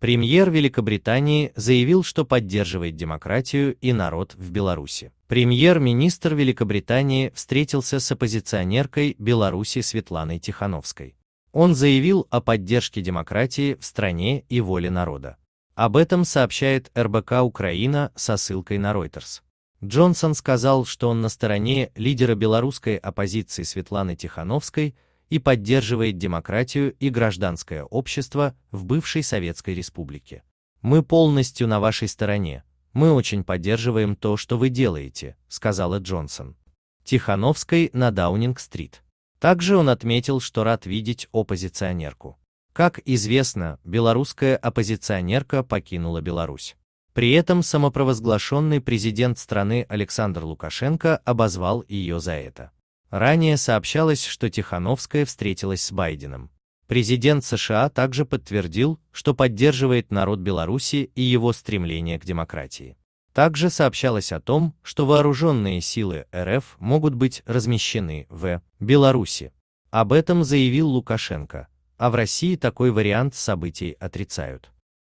Премьер Великобритании заявил, что поддерживает демократию и народ в Беларуси. Премьер-министр Великобритании встретился с оппозиционеркой Беларуси Светланой Тихановской. Он заявил о поддержке демократии в стране и воле народа. Об этом сообщает РБК Украина со ссылкой на Reuters. Джонсон сказал, что он на стороне лидера белорусской оппозиции Светланы Тихановской – и поддерживает демократию и гражданское общество в бывшей Советской Республике. Мы полностью на вашей стороне, мы очень поддерживаем то, что вы делаете, сказала Джонсон. Тихановской на Даунинг-стрит. Также он отметил, что рад видеть оппозиционерку. Как известно, белорусская оппозиционерка покинула Беларусь. При этом самопровозглашенный президент страны Александр Лукашенко обозвал ее за это. Ранее сообщалось, что Тихановская встретилась с Байденом. Президент США также подтвердил, что поддерживает народ Беларуси и его стремление к демократии. Также сообщалось о том, что вооруженные силы РФ могут быть размещены в Беларуси. Об этом заявил Лукашенко, а в России такой вариант событий отрицают.